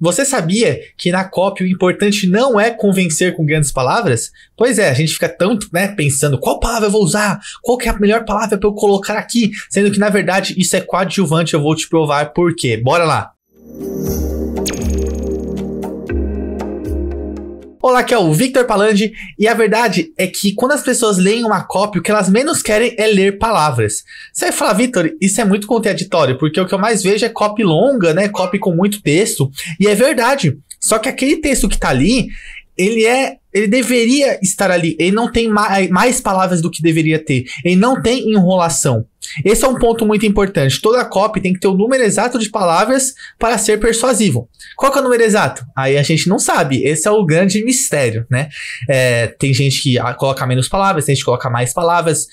Você sabia que na COP o importante não é convencer com grandes palavras? Pois é, a gente fica tanto né, pensando qual palavra eu vou usar, qual que é a melhor palavra para eu colocar aqui, sendo que na verdade isso é coadjuvante, eu vou te provar por quê. Bora lá! Olá, aqui é o Victor Palandi, e a verdade é que quando as pessoas leem uma cópia, o que elas menos querem é ler palavras. Você vai falar, Victor, isso é muito contraditório, porque o que eu mais vejo é copy longa, né? Copy com muito texto, e é verdade. Só que aquele texto que tá ali, ele é ele deveria estar ali. Ele não tem mais palavras do que deveria ter. Ele não tem enrolação. Esse é um ponto muito importante. Toda copy tem que ter o número exato de palavras para ser persuasivo. Qual é o número exato? Aí a gente não sabe. Esse é o grande mistério, né? É, tem gente que ah, coloca menos palavras, tem gente que coloca mais palavras.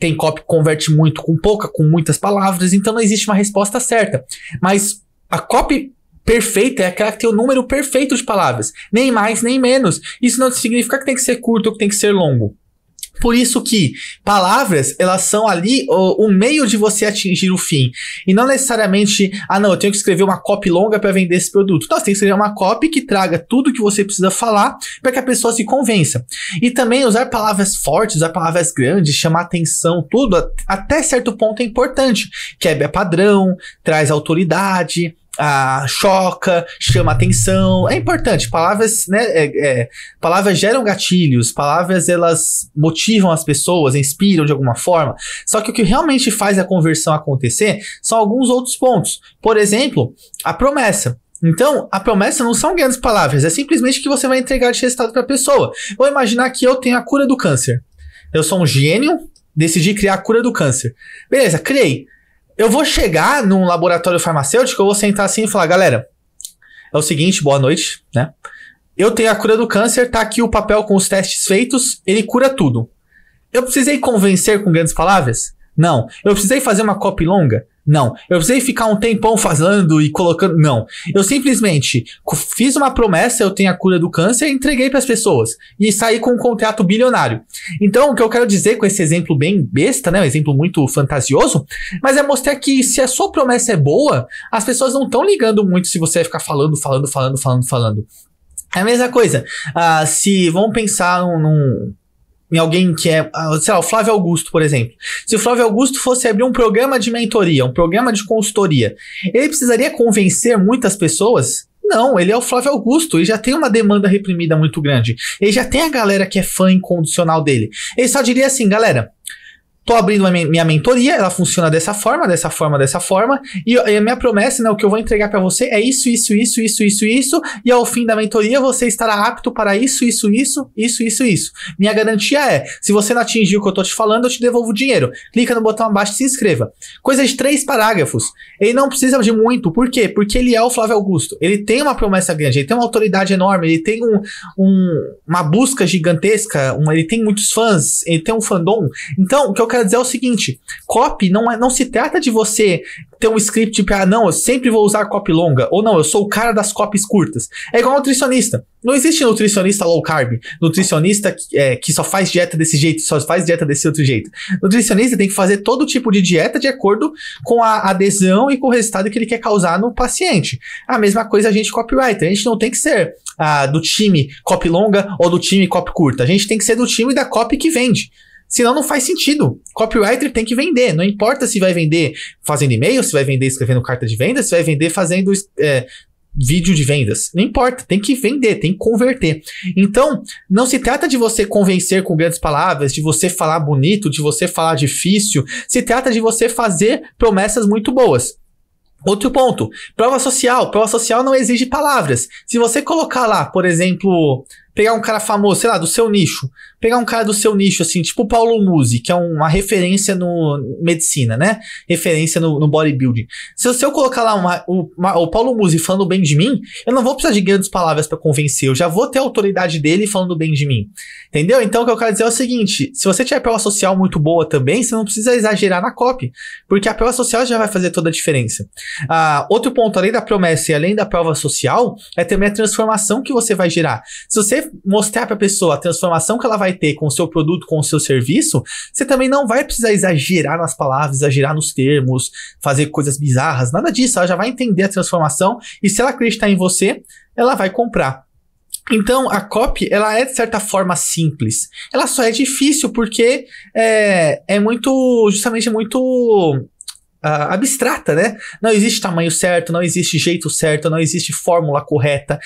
Tem copy que converte muito com pouca, com muitas palavras. Então não existe uma resposta certa. Mas a copy perfeita é aquela que tem o número perfeito de palavras, nem mais nem menos. Isso não significa que tem que ser curto ou que tem que ser longo. Por isso que palavras, elas são ali o, o, meio de você atingir o fim. E não necessariamente, ah não, eu tenho que escrever uma copy longa para vender esse produto. Não, você tem que escrever uma copy que traga tudo que você precisa falar para que a pessoa se convença. E também usar palavras fortes, usar palavras grandes, chamar atenção, tudo, até certo ponto é importante. Quebra padrão, traz autoridade, ah, choca, chama atenção. É importante. Palavras, né? É, é, palavras geram gatilhos, palavras elas motivam as pessoas, inspiram de alguma forma. Só que o que realmente faz a conversão acontecer são alguns outros pontos. Por exemplo, a promessa. Então, a promessa não são grandes palavras, é simplesmente que você vai entregar de resultado para a pessoa. Vou imaginar que eu tenho a cura do câncer. Eu sou um gênio, decidi criar a cura do câncer. Beleza, criei. Eu vou chegar num laboratório farmacêutico, eu vou sentar assim e falar, galera, é o seguinte, boa noite, né? Eu tenho a cura do câncer, tá aqui o papel com os testes feitos, ele cura tudo. Eu precisei convencer com grandes palavras? Não. Eu precisei fazer uma copy longa? Não, eu precisei ficar um tempão fazendo e colocando. Não, eu simplesmente fiz uma promessa, eu tenho a cura do câncer, entreguei para as pessoas e saí com um contrato bilionário. Então, o que eu quero dizer com esse exemplo bem besta, né, um exemplo muito fantasioso, mas é mostrar que se a sua promessa é boa, as pessoas não estão ligando muito se você vai ficar falando, falando, falando, falando, falando. É a mesma coisa. Ah, se vão pensar num, num em alguém que é, ah, sei lá, o Flávio Augusto, por exemplo. Se o Flávio Augusto fosse abrir um programa de mentoria, um programa de consultoria, ele precisaria convencer muitas pessoas? Não, ele é o Flávio Augusto e já tem uma demanda reprimida muito grande. Ele já tem a galera que é fã incondicional dele. Ele só diria assim, galera, tô abrindo minha mentoria, ela funciona dessa forma, dessa forma, dessa forma, e, e a minha promessa, né, o que eu vou entregar para você é isso, isso, isso, isso, isso, isso, e ao fim da mentoria você estará apto para isso, isso, isso, isso, isso, isso. Minha garantia é, se você não atingir o que eu tô te falando, eu te devolvo o dinheiro. Clica no botão abaixo e se inscreva. Coisa de três parágrafos. Ele não precisa de muito, por quê? Porque ele é o Flávio Augusto, ele tem uma promessa grande, ele tem uma autoridade enorme, ele tem um, um uma busca gigantesca, um, ele tem muitos fãs, ele tem um fandom. Então, o que eu quero dizer é o seguinte: copy não, é, não se trata de você ter um script para, tipo, ah, não, eu sempre vou usar copy longa, ou não, eu sou o cara das copies curtas. É igual nutricionista. Não existe nutricionista low carb, nutricionista é, que só faz dieta desse jeito, só faz dieta desse outro jeito. Nutricionista tem que fazer todo tipo de dieta de acordo com a adesão e com o resultado que ele quer causar no paciente. A mesma coisa a gente copywriter, a gente não tem que ser ah, do time copy longa ou do time copy curta, a gente tem que ser do time da copy que vende. Senão não faz sentido. Copywriter tem que vender. Não importa se vai vender fazendo e-mail, se vai vender escrevendo carta de venda, se vai vender fazendo é, vídeo de vendas. Não importa, tem que vender, tem que converter. Então, não se trata de você convencer com grandes palavras, de você falar bonito, de você falar difícil. Se trata de você fazer promessas muito boas. Outro ponto, prova social. Prova social não exige palavras. Se você colocar lá, por exemplo, pegar um cara famoso, sei lá, do seu nicho, pegar um cara do seu nicho, assim, tipo o Paulo Musi, que é uma referência no medicina, né? Referência no, no bodybuilding. Se, se, eu colocar lá uma, uma, o Paulo Musi falando bem de mim, eu não vou precisar de grandes palavras para convencer, eu já vou ter a autoridade dele falando bem de mim. Entendeu? Então o que eu quero dizer é o seguinte: se você tiver prova social muito boa também, você não precisa exagerar na copy, porque a prova social já vai fazer toda a diferença. Ah, outro ponto, além da promessa e além da prova social, é também a transformação que você vai gerar. Se você mostrar para a pessoa a transformação que ela vai ter com o seu produto, com o seu serviço, você também não vai precisar exagerar nas palavras, exagerar nos termos, fazer coisas bizarras, nada disso. Ela já vai entender a transformação e se ela acreditar em você, ela vai comprar. Então, a copy, ela é de certa forma simples. Ela só é difícil porque é, é muito, justamente muito Uh, abstrata, né? Não existe tamanho certo, não existe jeito certo, não existe fórmula correta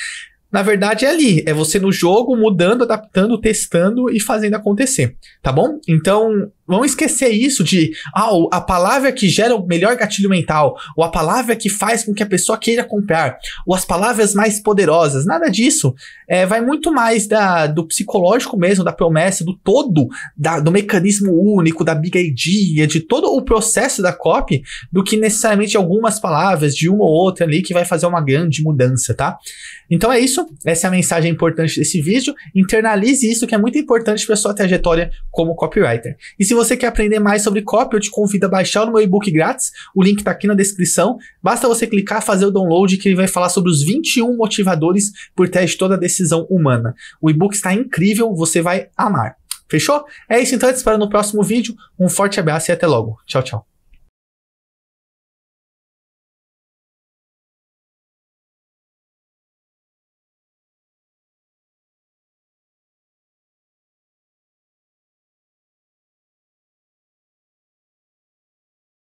na verdade é ali, é você no jogo mudando, adaptando, testando e fazendo acontecer, tá bom? Então, Vamos esquecer isso de ah, a palavra que gera o melhor gatilho mental, ou a palavra que faz com que a pessoa queira comprar, ou as palavras mais poderosas, nada disso. É, vai muito mais da, do psicológico mesmo, da promessa, do todo, da, do mecanismo único, da big idea, de todo o processo da copy, do que necessariamente algumas palavras de uma ou outra ali que vai fazer uma grande mudança, tá? Então é isso. Essa é a mensagem importante desse vídeo. Internalize isso que é muito importante para sua trajetória como copywriter. E se você quer aprender mais sobre copy, eu te convido a baixar o meu e-book grátis. O link está aqui na descrição. Basta você clicar, fazer o download, que ele vai falar sobre os 21 motivadores por trás de toda decisão humana. O e-book está incrível, você vai amar. Fechou? É isso então, eu te espero no próximo vídeo. Um forte abraço e até logo. Tchau, tchau.